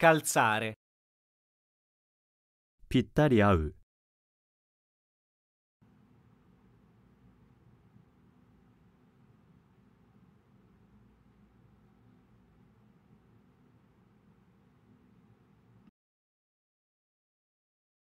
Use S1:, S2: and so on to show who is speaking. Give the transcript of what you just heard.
S1: Calzare. Pittari